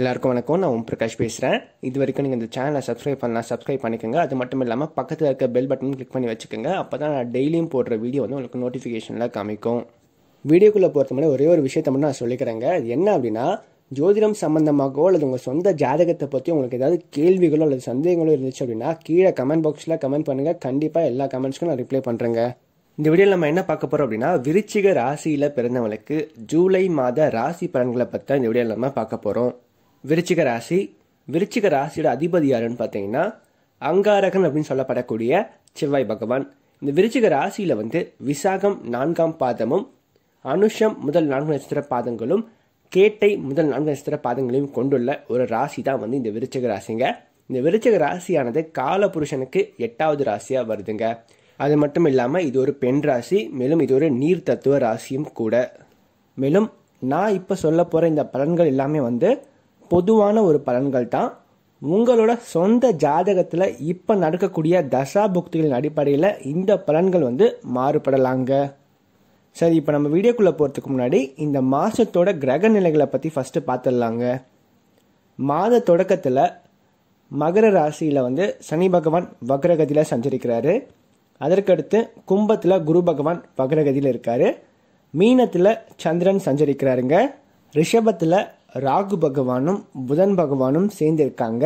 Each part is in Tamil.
எல்லாருக்கும் வணக்கம் நான் ஓம் பிரகாஷ் பேசுகிறேன் இது வரைக்கும் நீங்கள் இந்த சேனலை சப்ஸ்கிரைப் பண்ணலாம் சப்ஸ்கிரைப் பண்ணிக்கோங்க அது மட்டும் இல்லாமல் பக்கத்தில் இருக்க பெல் பட்டன் கிளிக் பண்ணி வச்சுக்கோங்க அப்போ தான் நான் டெய்லியும் போடுற வீடியோ வந்து உங்களுக்கு நோட்டிஃபிகேஷனில் காமிக்கும் வீடியோக்குள்ளே போகிறது மாதிரி ஒரே ஒரு விஷயத்த மட்டும் நான் சொல்லிக்கிறேங்க அது என்ன அப்படின்னா ஜோதிடம் சம்பந்தமாகவோ அல்லது உங்கள் சொந்த ஜாதகத்தை பற்றி உங்களுக்கு ஏதாவது கேள்விகளோ அல்லது சந்தேகங்களோ இருந்துச்சு அப்படின்னா கீழே கமெண்ட் பாக்ஸில் கமெண்ட் பண்ணுங்கள் கண்டிப்பாக எல்லா கமெண்ட்ஸ்க்கும் நான் ரிப்ளை பண்ணுறேங்க இந்த வீடியோவில் நம்ம என்ன பார்க்க போகிறோம் அப்படின்னா விருச்சிக ராசியில் பிறந்தவங்களுக்கு ஜூலை மாத ராசி பலன்களை பற்றி இந்த வீடியோவில் நம்ம பார்க்க போகிறோம் விருச்சிக ராசி விருச்சிக ராசியோட அதிபதி யாருன்னு பார்த்தீங்கன்னா அங்காரகன் அப்படின்னு சொல்லப்படக்கூடிய செவ்வாய் பகவான் இந்த விருச்சிக ராசியில் வந்து விசாகம் நான்காம் பாதமும் அனுஷம் முதல் நான்கு நட்சத்திர பாதங்களும் கேட்டை முதல் நான்கு நட்சத்திர பாதங்களையும் கொண்டுள்ள ஒரு ராசி தான் வந்து இந்த விருச்சிக ராசிங்க இந்த விருச்சிக ராசியானது கால புருஷனுக்கு எட்டாவது ராசியாக வருதுங்க அது மட்டும் இல்லாமல் இது ஒரு பெண் ராசி மேலும் இது ஒரு நீர் தத்துவ ராசியும் கூட மேலும் நான் இப்போ சொல்ல போகிற இந்த பலன்கள் எல்லாமே வந்து பொதுவான ஒரு பலன்கள் தான் உங்களோட சொந்த ஜாதகத்தில் இப்போ நடக்கக்கூடிய தசா புக்திகளின் அடிப்படையில் இந்த பலன்கள் வந்து மாறுபடலாங்க சரி இப்போ நம்ம வீடியோக்குள்ளே போகிறதுக்கு முன்னாடி இந்த மாதத்தோட கிரக நிலைகளை பற்றி ஃபஸ்ட்டு பார்த்துடலாங்க மாத தொடக்கத்தில் மகர ராசியில் வந்து சனி பகவான் வக்ரகதியில் சஞ்சரிக்கிறாரு அதற்கடுத்து கும்பத்தில் குரு பகவான் வக்ரகதியில் இருக்கார் மீனத்தில் சந்திரன் சஞ்சரிக்கிறாருங்க ரிஷபத்தில் ராகு பகவானும் புதன் பகவானும் சேர்ந்திருக்காங்க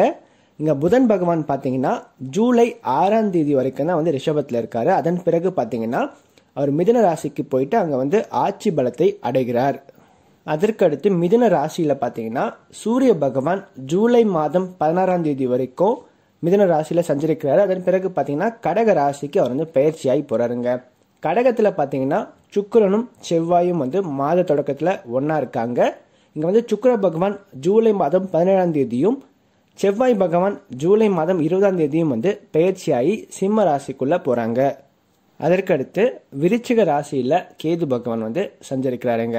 இங்கே புதன் பகவான் பார்த்தீங்கன்னா ஜூலை ஆறாம் தேதி வரைக்கும் தான் வந்து ரிஷபத்தில் இருக்காரு அதன் பிறகு பார்த்தீங்கன்னா அவர் மிதன ராசிக்கு போயிட்டு அங்கே வந்து ஆட்சி பலத்தை அடைகிறார் அதற்கடுத்து மிதுன ராசியில் பார்த்தீங்கன்னா சூரிய பகவான் ஜூலை மாதம் பதினாறாம் தேதி வரைக்கும் மிதுன ராசியில் சஞ்சரிக்கிறாரு அதன் பிறகு பார்த்தீங்கன்னா கடக ராசிக்கு அவர் வந்து பயிற்சியாகி போகிறாருங்க கடகத்தில் பார்த்தீங்கன்னா சுக்கரனும் செவ்வாயும் வந்து மாத தொடக்கத்தில் ஒன்றா இருக்காங்க இங்கே வந்து சுக்கர பகவான் ஜூலை மாதம் பதினேழாம் தேதியும் செவ்வாய் பகவான் ஜூலை மாதம் இருபதாம் தேதியும் வந்து பயிற்சியாகி சிம்ம ராசிக்குள்ளே போகிறாங்க அதற்கடுத்து விருச்சிக ராசியில் கேது பகவான் வந்து சஞ்சரிக்கிறாருங்க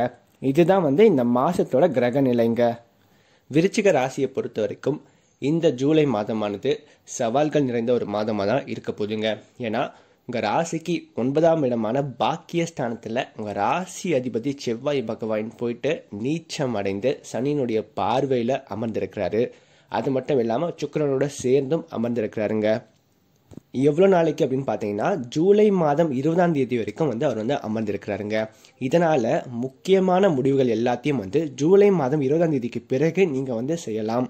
இதுதான் வந்து இந்த மாதத்தோட கிரக நிலைங்க விருச்சிக ராசியை பொறுத்த வரைக்கும் இந்த ஜூலை மாதமானது சவால்கள் நிறைந்த ஒரு மாதமாக தான் இருக்க போதுங்க ஏன்னா உங்கள் ராசிக்கு ஒன்பதாம் இடமான பாக்கிய ஸ்தானத்தில் உங்கள் ராசி அதிபதி செவ்வாய் பகவான் போயிட்டு நீச்சம் அடைந்து சனியினுடைய பார்வையில் அமர்ந்திருக்கிறாரு அது மட்டும் இல்லாமல் சுக்கரனோட சேர்ந்தும் அமர்ந்திருக்கிறாருங்க எவ்வளோ நாளைக்கு அப்படின்னு பார்த்தீங்கன்னா ஜூலை மாதம் இருபதாம் தேதி வரைக்கும் வந்து அவர் வந்து அமர்ந்திருக்கிறாருங்க இதனால் முக்கியமான முடிவுகள் எல்லாத்தையும் வந்து ஜூலை மாதம் இருபதாம் தேதிக்கு பிறகு நீங்கள் வந்து செய்யலாம்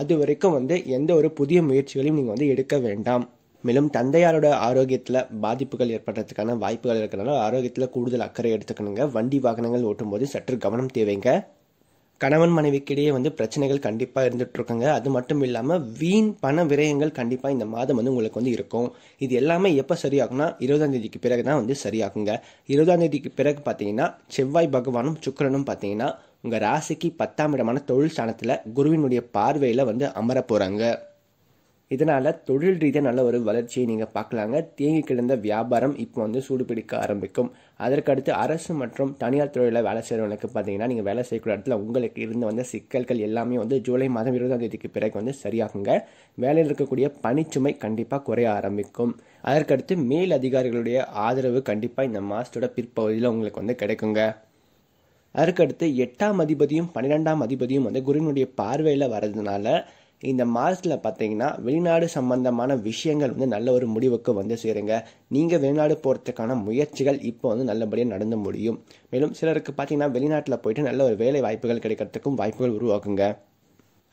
அது வரைக்கும் வந்து எந்த ஒரு புதிய முயற்சிகளையும் நீங்கள் வந்து எடுக்க வேண்டாம் மேலும் தந்தையாரோட ஆரோக்கியத்தில் பாதிப்புகள் ஏற்படுறதுக்கான வாய்ப்புகள் இருக்கிறனால ஆரோக்கியத்தில் கூடுதல் அக்கறை எடுத்துக்கணுங்க வண்டி வாகனங்கள் ஓட்டும்போது சற்று கவனம் தேவைங்க கணவன் மனைவிக்கிடையே வந்து பிரச்சனைகள் கண்டிப்பாக இருந்துகிட்ருக்குங்க அது மட்டும் இல்லாமல் வீண் பண விரயங்கள் கண்டிப்பாக இந்த மாதம் வந்து உங்களுக்கு வந்து இருக்கும் இது எல்லாமே எப்போ சரியாகும்னா இருபதாம் தேதிக்கு பிறகு தான் வந்து சரியாகுங்க இருபதாம் தேதிக்கு பிறகு பார்த்தீங்கன்னா செவ்வாய் பகவானும் சுக்கரனும் பார்த்தீங்கன்னா உங்கள் ராசிக்கு பத்தாம் இடமான தொழில் ஸ்தானத்தில் குருவினுடைய பார்வையில் வந்து அமர போகிறாங்க இதனால் தொழில் ரீதியாக நல்ல ஒரு வளர்ச்சியை நீங்கள் பார்க்கலாங்க தேங்கி கிடந்த வியாபாரம் இப்போ வந்து சூடுபிடிக்க ஆரம்பிக்கும் அதற்கடுத்து அரசு மற்றும் தனியார் துறையில் வேலை செய்கிறவங்களுக்கு பார்த்தீங்கன்னா நீங்கள் வேலை செய்யக்கூடிய இடத்துல உங்களுக்கு இருந்த வந்த சிக்கல்கள் எல்லாமே வந்து ஜூலை மாதம் இருபதாம் தேதிக்கு பிறகு வந்து சரியாகுங்க வேலையில் இருக்கக்கூடிய பணிச்சுமை கண்டிப்பாக குறைய ஆரம்பிக்கும் அதற்கடுத்து மேல் அதிகாரிகளுடைய ஆதரவு கண்டிப்பாக இந்த மாதத்தோட பிற்பகுதியில் உங்களுக்கு வந்து கிடைக்குங்க அதற்கடுத்து எட்டாம் அதிபதியும் பன்னிரெண்டாம் அதிபதியும் வந்து குருவினுடைய பார்வையில் வர்றதுனால இந்த மாதத்தில் பார்த்தீங்கன்னா வெளிநாடு சம்பந்தமான விஷயங்கள் வந்து நல்ல ஒரு முடிவுக்கு வந்து சேருங்க நீங்கள் வெளிநாடு போகிறதுக்கான முயற்சிகள் இப்போ வந்து நல்லபடியாக நடந்து முடியும் மேலும் சிலருக்கு பார்த்தீங்கன்னா வெளிநாட்டில் போயிட்டு நல்ல ஒரு வேலை வாய்ப்புகள் கிடைக்கிறதுக்கும் வாய்ப்புகள் உருவாக்குங்க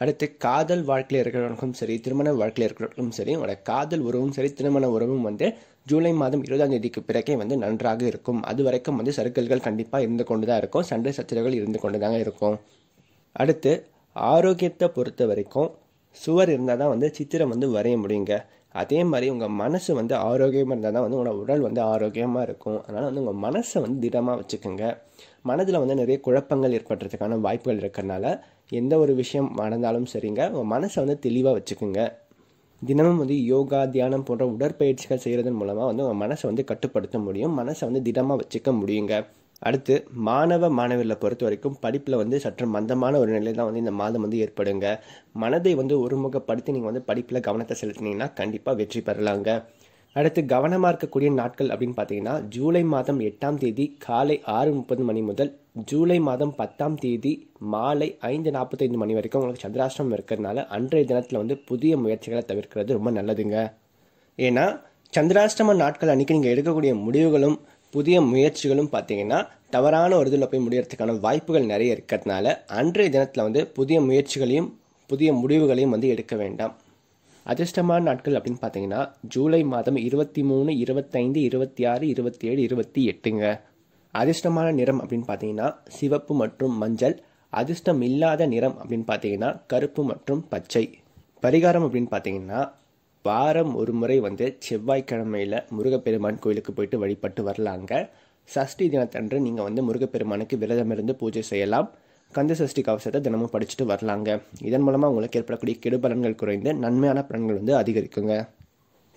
அடுத்து காதல் வாழ்க்கையில் இருக்கிறவர்களுக்கும் சரி திருமண வாழ்க்கையில் இருக்கிறவர்களுக்கும் சரி உங்களோட காதல் உறவும் சரி திருமண உறவும் வந்து ஜூலை மாதம் இருபதாம் தேதிக்கு பிறகே வந்து நன்றாக இருக்கும் அது வரைக்கும் வந்து சருக்கல்கள் கண்டிப்பாக இருந்து கொண்டு தான் இருக்கும் சண்டை சச்சரவுகள் இருந்து கொண்டு தாங்க இருக்கும் அடுத்து ஆரோக்கியத்தை பொறுத்த வரைக்கும் சுவர் இருந்தால் தான் வந்து சித்திரம் வந்து வரைய முடியுங்க அதே மாதிரி உங்கள் மனசு வந்து ஆரோக்கியமாக இருந்தால் தான் வந்து உங்களோட உடல் வந்து ஆரோக்கியமாக இருக்கும் அதனால் வந்து உங்கள் மனசை வந்து திடமாக வச்சுக்கோங்க மனதில் வந்து நிறைய குழப்பங்கள் ஏற்படுறதுக்கான வாய்ப்புகள் இருக்கிறனால எந்த ஒரு விஷயம் நடந்தாலும் சரிங்க உங்கள் மனசை வந்து தெளிவாக வச்சுக்கோங்க தினமும் வந்து யோகா தியானம் போன்ற உடற்பயிற்சிகள் செய்கிறதன் மூலமாக வந்து உங்கள் மனசை வந்து கட்டுப்படுத்த முடியும் மனசை வந்து திடமாக வச்சுக்க முடியுங்க அடுத்து மாணவ மாணவிகளை பொறுத்த வரைக்கும் படிப்பில் வந்து சற்று மந்தமான ஒரு நிலை தான் வந்து இந்த மாதம் வந்து ஏற்படுங்க மனதை வந்து ஒருமுகப்படுத்தி நீங்கள் வந்து படிப்பில் கவனத்தை செலுத்தினீங்கன்னா கண்டிப்பாக வெற்றி பெறலாங்க அடுத்து கவனமாக இருக்கக்கூடிய நாட்கள் அப்படின்னு பார்த்தீங்கன்னா ஜூலை மாதம் எட்டாம் தேதி காலை ஆறு முப்பது மணி முதல் ஜூலை மாதம் பத்தாம் தேதி மாலை ஐந்து நாற்பத்தைந்து மணி வரைக்கும் உங்களுக்கு சந்திராஷ்டிரம் இருக்கிறதுனால அன்றைய தினத்தில் வந்து புதிய முயற்சிகளை தவிர்க்கிறது ரொம்ப நல்லதுங்க ஏன்னா சந்திராஷ்டிரம நாட்கள் அன்றைக்கி நீங்கள் எடுக்கக்கூடிய முடிவுகளும் புதிய முயற்சிகளும் பார்த்தீங்கன்னா தவறான ஒரு இதில் போய் முடியறதுக்கான வாய்ப்புகள் நிறைய இருக்கிறதுனால அன்றைய தினத்தில் வந்து புதிய முயற்சிகளையும் புதிய முடிவுகளையும் வந்து எடுக்க வேண்டாம் அதிர்ஷ்டமான நாட்கள் அப்படின்னு பார்த்தீங்கன்னா ஜூலை மாதம் இருபத்தி மூணு இருபத்தைந்து இருபத்தி ஆறு இருபத்தி ஏழு இருபத்தி எட்டுங்க அதிர்ஷ்டமான நிறம் அப்படின்னு பார்த்தீங்கன்னா சிவப்பு மற்றும் மஞ்சள் அதிர்ஷ்டம் இல்லாத நிறம் அப்படின்னு பார்த்தீங்கன்னா கருப்பு மற்றும் பச்சை பரிகாரம் அப்படின்னு பார்த்தீங்கன்னா வாரம் ஒரு முறை வந்து செவ்வாய்க்கிழமையில் முருகப்பெருமான் கோயிலுக்கு போயிட்டு வழிபட்டு வரலாங்க சஷ்டி தினத்தன்று நீங்கள் வந்து முருகப்பெருமானுக்கு விரதம் இருந்து பூஜை செய்யலாம் கந்த சஷ்டி கவசத்தை தினமும் படிச்சுட்டு வரலாங்க இதன் மூலமாக உங்களுக்கு ஏற்படக்கூடிய கெடுபலன்கள் குறைந்து நன்மையான பலன்கள் வந்து அதிகரிக்குங்க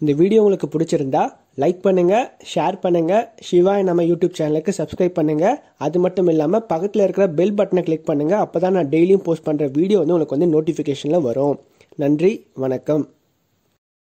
இந்த வீடியோ உங்களுக்கு பிடிச்சிருந்தா லைக் பண்ணுங்கள் ஷேர் பண்ணுங்கள் சிவாய் நம்ம யூடியூப் சேனலுக்கு சப்ஸ்கிரைப் பண்ணுங்கள் அது மட்டும் இல்லாமல் பக்கத்தில் இருக்கிற பெல் பட்டனை கிளிக் பண்ணுங்கள் அப்போ தான் நான் டெய்லியும் போஸ்ட் பண்ணுற வீடியோ வந்து உங்களுக்கு வந்து நோட்டிஃபிகேஷனில் வரும் நன்றி வணக்கம்